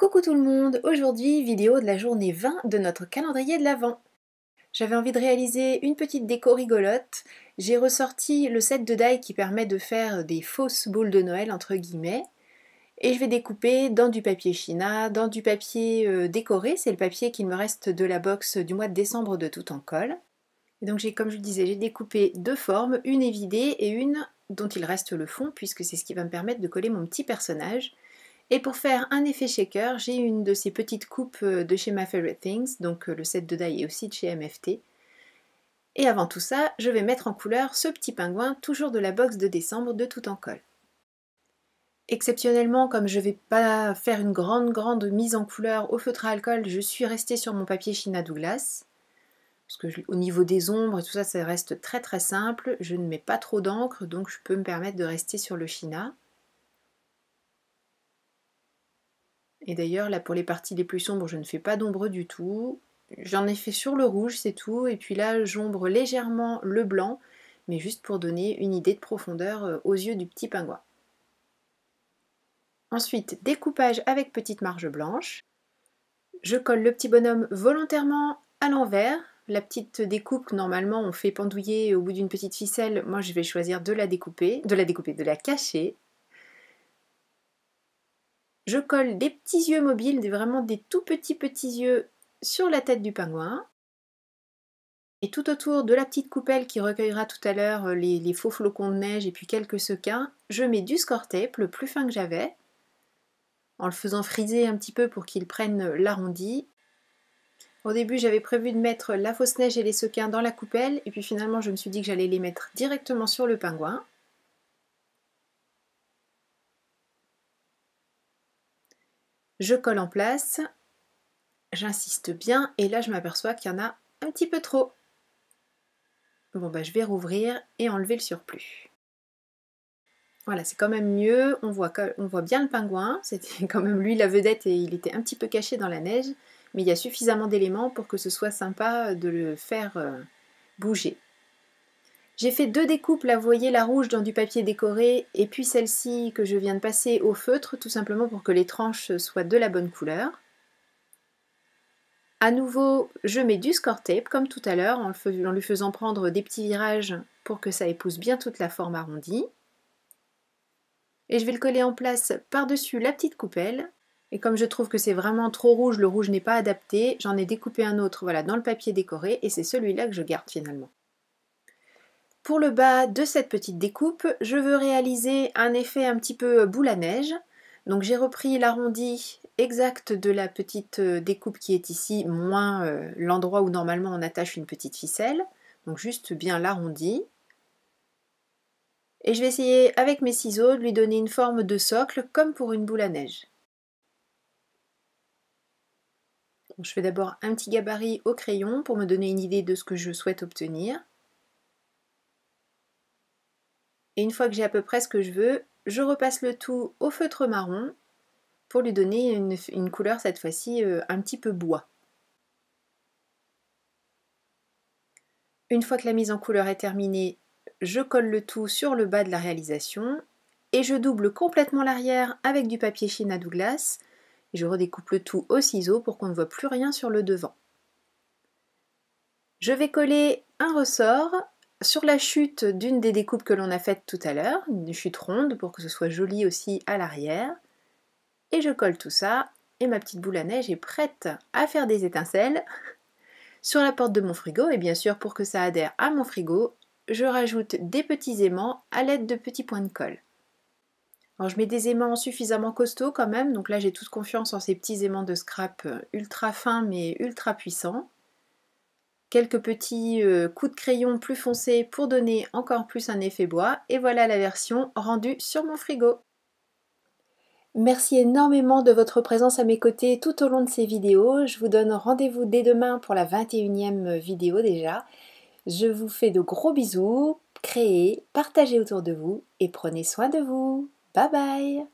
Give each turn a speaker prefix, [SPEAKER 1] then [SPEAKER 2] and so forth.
[SPEAKER 1] Coucou tout le monde, aujourd'hui vidéo de la journée 20 de notre calendrier de l'Avent. J'avais envie de réaliser une petite déco rigolote. J'ai ressorti le set de die qui permet de faire des fausses boules de Noël entre guillemets. Et je vais découper dans du papier china, dans du papier euh, décoré, c'est le papier qu'il me reste de la box du mois de décembre de tout en colle. donc j'ai, comme je le disais, j'ai découpé deux formes, une évidée et une dont il reste le fond, puisque c'est ce qui va me permettre de coller mon petit personnage. Et pour faire un effet shaker, j'ai une de ces petites coupes euh, de chez My Favorite Things, donc euh, le set de die est aussi de chez MFT. Et avant tout ça, je vais mettre en couleur ce petit pingouin, toujours de la box de décembre de tout en colle. Exceptionnellement, comme je ne vais pas faire une grande grande mise en couleur au feutre à alcool, je suis restée sur mon papier China Douglas. Parce que au niveau des ombres et tout ça, ça reste très très simple. Je ne mets pas trop d'encre, donc je peux me permettre de rester sur le China. Et d'ailleurs, là, pour les parties les plus sombres, je ne fais pas d'ombre du tout. J'en ai fait sur le rouge, c'est tout. Et puis là, j'ombre légèrement le blanc, mais juste pour donner une idée de profondeur euh, aux yeux du petit pingouin. Ensuite, découpage avec petite marge blanche. Je colle le petit bonhomme volontairement à l'envers. La petite découpe normalement on fait pendouiller au bout d'une petite ficelle, moi je vais choisir de la découper, de la découper, de la cacher je colle des petits yeux mobiles, vraiment des tout petits petits yeux sur la tête du pingouin. Et tout autour de la petite coupelle qui recueillera tout à l'heure euh, les, faux flocons de neige et puis quelques sequins, je mets du tape, le plus fin que j'avais, en le faisant friser un petit peu pour qu'il prenne l'arrondi. Au début, j'avais prévu de mettre la fausse neige et les sequins dans la coupelle, et puis finalement, je me suis dit que j'allais les mettre directement sur le pingouin. Je colle en place, j'insiste bien et là je m'aperçois qu'il y en a un petit peu trop. Bon bah je vais rouvrir et enlever le surplus. Voilà, c'est quand même mieux, on voit, on voit bien le pingouin, c'était quand même lui la vedette et il était un petit peu caché dans la neige, mais il y a suffisamment d'éléments pour que ce soit sympa de le faire euh, bouger. J'ai fait deux découpes, là vous voyez la rouge dans du papier décoré et puis celle-ci que je viens de passer au feutre tout simplement pour que les tranches soient de la bonne couleur. À nouveau, je mets du score tape comme tout à l'heure en, en lui faisant prendre des petits virages pour que ça épouse bien toute la forme arrondie. Et je vais le coller en place par-dessus la petite coupelle. Et comme je trouve que c'est vraiment trop rouge, le rouge n'est pas adapté, j'en ai découpé un autre voilà, dans le papier décoré et c'est celui-là que je garde finalement. Pour le bas de cette petite découpe, je veux réaliser un effet un petit peu boule à neige. Donc j'ai repris l'arrondi exact de la petite euh, découpe qui est ici, moins euh, l'endroit où normalement on attache une petite ficelle. Donc juste bien l'arrondi. Et je vais essayer avec mes ciseaux de lui donner une forme de socle comme pour une boule à neige. je fais d'abord un petit gabarit au crayon pour me donner une idée de ce que je souhaite obtenir. une fois que j'ai à peu près ce que je veux, je repasse le tout au feutre marron pour lui donner une, couleur cette fois-ci euh, un petit peu bois. Une fois que la mise en couleur est terminée, je colle le tout sur le bas de la réalisation et je double complètement l'arrière avec du papier chine à Douglas. je redécoupe le tout au ciseau pour qu'on ne voit plus rien sur le devant. Je vais coller un ressort sur la chute d'une des découpes que l'on a faites tout à l'heure, une chute ronde pour que ce soit joli aussi à l'arrière, et je colle tout ça, et ma petite boule à neige est prête à faire des étincelles sur la porte de mon frigo, et bien sûr pour que ça adhère à mon frigo, je rajoute des petits aimants à l'aide de petits points de colle. Alors je mets des aimants suffisamment costauds quand même, donc là j'ai toute confiance en ces petits aimants de scrap euh, ultra fins mais ultra puissants quelques petits euh, coups de crayon plus foncés pour donner encore plus un effet bois. Et voilà la version rendue sur mon frigo. Merci énormément de votre présence à mes côtés tout au long de ces vidéos. Je vous donne rendez-vous dès demain pour la 21e vidéo déjà. Je vous fais de gros bisous, créez, partagez autour de vous et prenez soin de vous. Bye bye